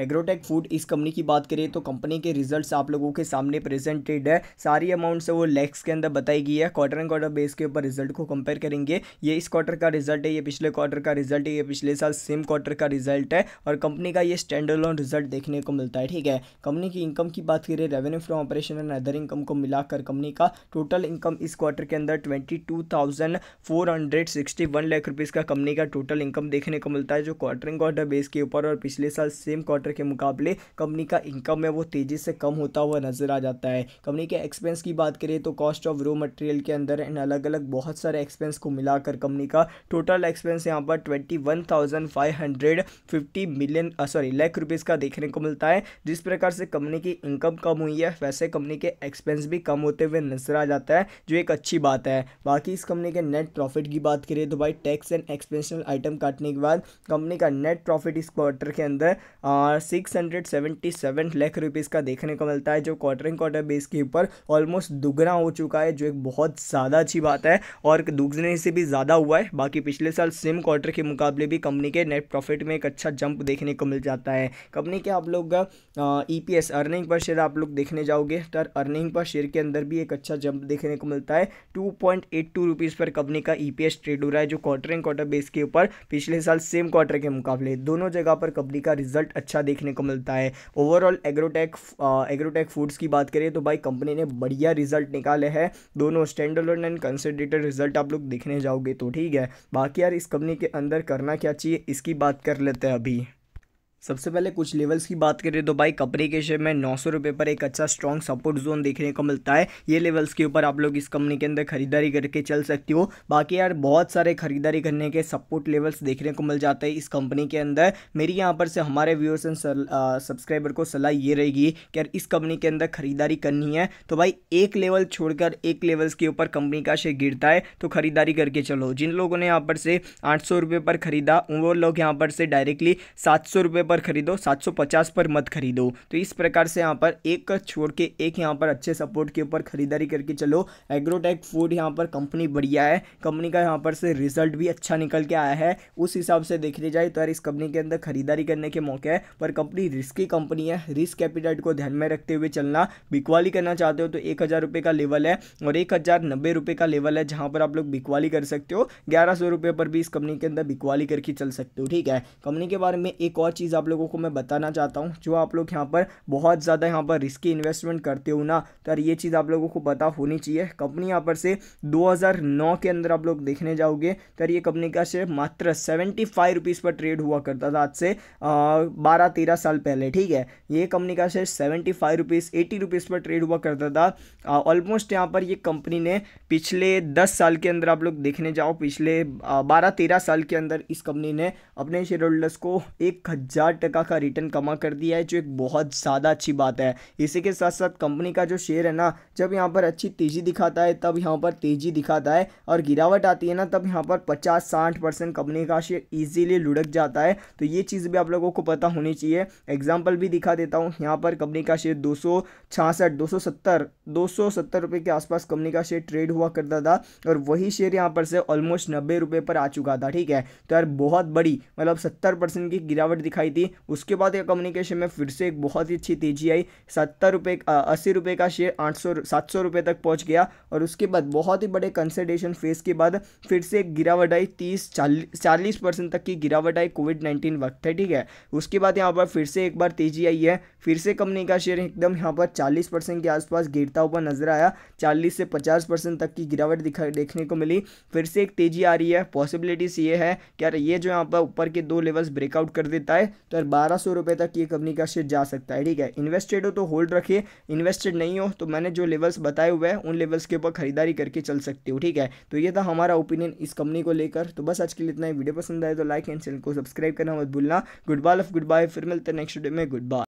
agrotech food इस company की बात करें तो कंपनी के रिजल्ट्स आप लोगों के सामने प्रेजेंटेड है सारी अमाउंट से वो लेक्स के अंदर बताई गई है क्वार्टर एंड क्वार्टर बेस के ऊपर रिजल्ट को कंपेयर करेंगे ये इस क्वार्टर का रिजल्ट है ये पिछले क्वार्टर का रिजल्ट है ये पिछले साल सेम क्वार्टर का रिजल्ट है और कंपनी का ये स्टैंड लोन रिजल्ट देखने को मिलता है ठीक है कंपनी की इनकम की बात करें revenue from operation and other income को मिलाकर कंपनी का टोटल इनकम इस क्वार्टर के अंदर twenty two thousand four hundred sixty one lakh rupees का कंपनी का टोटल इनकम देखने को मिलता है जो क्वार्टर एंड क्वार्टर बेस के ऊपर और पिछले साल सेम क्वार्टर क्वार्टर के मुकाबले कंपनी का इनकम है वो तेज़ी से कम होता हुआ नज़र आ जाता है कंपनी के एक्सपेंस की बात करें तो कॉस्ट ऑफ रो मटेरियल के अंदर इन अलग अलग बहुत सारे एक्सपेंस को मिलाकर कंपनी का टोटल एक्सपेंस यहाँ पर twenty one thousand five hundred fifty million sorry lakh rupees का देखने को मिलता है जिस प्रकार से कंपनी की इनकम कम हुई है वैसे कंपनी के एक्सपेंस भी कम होते हुए नजर आ जाता है जो एक अच्छी बात है बाकी इस कंपनी के नेट प्रॉफिट की बात करें तो भाई टैक्स एंड एक्सपेंशनल आइटम काटने के बाद कंपनी का नेट प्रॉफिट इस क्वार्टर के अंदर six hundred seventy seven lakh rupees का देखने को मिलता है जो क्वार्टर एंड क्वार्टर बेस के ऊपर ऑलमोस्ट दुगना हो चुका है जो एक बहुत ज़्यादा अच्छी बात है और दुगने से भी ज़्यादा हुआ है बाकी पिछले साल सेम क्वार्टर के मुकाबले भी कंपनी के नेट प्रॉफिट में एक अच्छा जंप देखने को मिल जाता है कंपनी के आप लोग E P S earning per share आप लोग देखने जाओगे तो अर्निंग पर शेयर के अंदर भी एक अच्छा जंप देखने को मिलता है two point eight two rupees पर कंपनी का ई पी एस ट्रेड हो रहा है जो क्वार्टर एंड क्वार्टर बेस के ऊपर पिछले साल सेम क्वार्टर के मुकाबले दोनों जगह पर कंपनी का रिजल्ट अच्छा देखने को मिलता है ओवरऑल एग्रोटेक एग्रोटेक फूड्स की बात करें तो भाई कंपनी ने बढ़िया रिजल्ट निकाले हैं दोनों स्टैंड एंड कंसिडेटेड रिजल्ट आप लोग देखने जाओगे तो ठीक है बाकी यार इस कंपनी के अंदर करना क्या चाहिए इसकी बात कर लेते हैं अभी सबसे पहले कुछ लेवल्स की बात करें तो भाई कपड़े के शेयर में नौ सौ पर एक अच्छा स्ट्रॉन्ग सपोर्ट जोन देखने को मिलता है ये लेवल्स के ऊपर आप लोग इस कंपनी के अंदर खरीदारी करके चल सकती हो बाकी यार बहुत सारे खरीदारी करने के सपोर्ट लेवल्स देखने को मिल जाते हैं इस कंपनी के अंदर मेरी यहाँ पर से हमारे व्यूअर्स एंड सब्सक्राइबर को सलाह ये रहेगी कि यार इस कंपनी के अंदर खरीदारी करनी है तो भाई एक लेवल छोड़कर एक लेवल्स के ऊपर कंपनी का शेयर गिरता है तो खरीदारी करके चलो जिन लोगों ने यहाँ पर से आठ सौ पर ख़रीदा वो लोग यहाँ पर से डायरेक्टली सात सौ पर पर खरीदो 750 पर मत खरीदो तो इस प्रकार से यहाँ पर एक छोड़ के एक यहाँ पर अच्छे सपोर्ट के ऊपर खरीदारी करके चलो एग्रोटेक फूड यहाँ पर कंपनी बढ़िया है कंपनी का यहाँ पर से रिजल्ट भी अच्छा निकल के आया है उस हिसाब से देखने जाए तो यार इस कंपनी के अंदर खरीदारी करने के मौके है पर कंपनी रिस्की कंपनी है रिस्क कैपिटल को ध्यान में रखते हुए चलना बिकवाली करना चाहते हो तो एक का लेवल है और एक का लेवल है जहाँ पर आप लोग बिकवाली कर सकते हो ग्यारह पर भी इस कंपनी के अंदर बिकवाली करके चल सकते हो ठीक है कंपनी के बारे में एक और चीज़ चीज़ आप लोगों को मैं बताना चाहता हूँ जो आप लोग यहाँ पर बहुत ज़्यादा यहाँ पर रिस्की इन्वेस्टमेंट करते हो ना तो ये चीज़ आप लोगों को पता होनी चाहिए कंपनी यहाँ पर से 2009 के अंदर आप लोग देखने जाओगे तो ये कंपनी का शेयर मात्र सेवेंटी फाइव रुपीज़ पर ट्रेड हुआ करता था आज से बारह तेरह साल पहले ठीक है ये कंपनी का share seventy five rupees eighty rupees पर ट्रेड हुआ करता था ऑलमोस्ट यहाँ पर ये कंपनी ने पिछले दस साल के अंदर आप लोग देखने जाओ पिछले बारह तेरह साल के अंदर इस कंपनी ने अपने शेयर होल्डर्स को एक हज़ार हज़ार टका का रिटर्न कमा कर दिया है जो एक बहुत ज़्यादा अच्छी बात है इसी के साथ साथ कंपनी का जो शेयर है ना जब यहाँ पर अच्छी तेज़ी दिखाता है तब यहाँ पर तेज़ी दिखाता है और गिरावट आती है ना तब यहाँ पर पचास साठ परसेंट कंपनी का शेयर ईजीली लुढ़क जाता है तो ये चीज़ भी आप लोगों को पता होनी चाहिए एग्जाम्पल भी दिखा देता हूँ यहाँ पर कंपनी का शेयर दो सौ छियासठ दो सौ सत्तर दो सौ सत्तर के आसपास कंपनी का शेयर ट्रेड हुआ करता था और वही शेयर यहाँ पर से ऑलमोस्ट नब्बे पर आ चुका था ठीक है तो यार बहुत बड़ी मतलब सत्तर परसेंट की गिरावट दिखाई थी उसके बाद यह कम्युनिकेशन में फिर से एक बहुत ही अच्छी तेजी आई सत्तर रुपये अस्सी रुपये का शेयर आठ सौ सात सौ रुपये तक पहुंच गया और उसके बाद बहुत ही बड़े कंसल्टेशन फेज के बाद फिर से एक गिरावट आई तीस चालीस चालीस परसेंट तक की गिरावट आई कोविड नाइन्टीन वक्त है ठीक है उसके बाद यहाँ पर फिर से एक बार तेजी आई है फिर से कंपनी का शेयर एकदम यहाँ पर चालीस परसेंट के आसपास गिरता हुआ नजर आया चालीस से पचास परसेंट तक की गिरावट दिखा देखने को मिली फिर से एक तेजी आ रही है पॉसिबिलिटीज़ ये है कि यार ये जो यहाँ पर ऊपर के दो लेवल्स ब्रेकआउट कर देता है तो यार बारह सौ रुपये तक ये कंपनी का शेयर जा सकता है ठीक है इन्वेस्टेड हो तो होल्ड रखिए इन्वेस्टेड नहीं हो तो मैंने जो लेवल्स बताए हुए हैं उन लेवल्स के ऊपर खरीदारी करके चल सकती हो ठीक है तो ये था हमारा ओपिनियन इस कंपनी को लेकर तो बस आज के लिए इतना ही वीडियो पसंद आए तो लाइक एंड चैनल को सब्सक्राइब करना मत भूलना goodbye off goodbye फिर मिलते नेक्स्ट डे में गुड बाय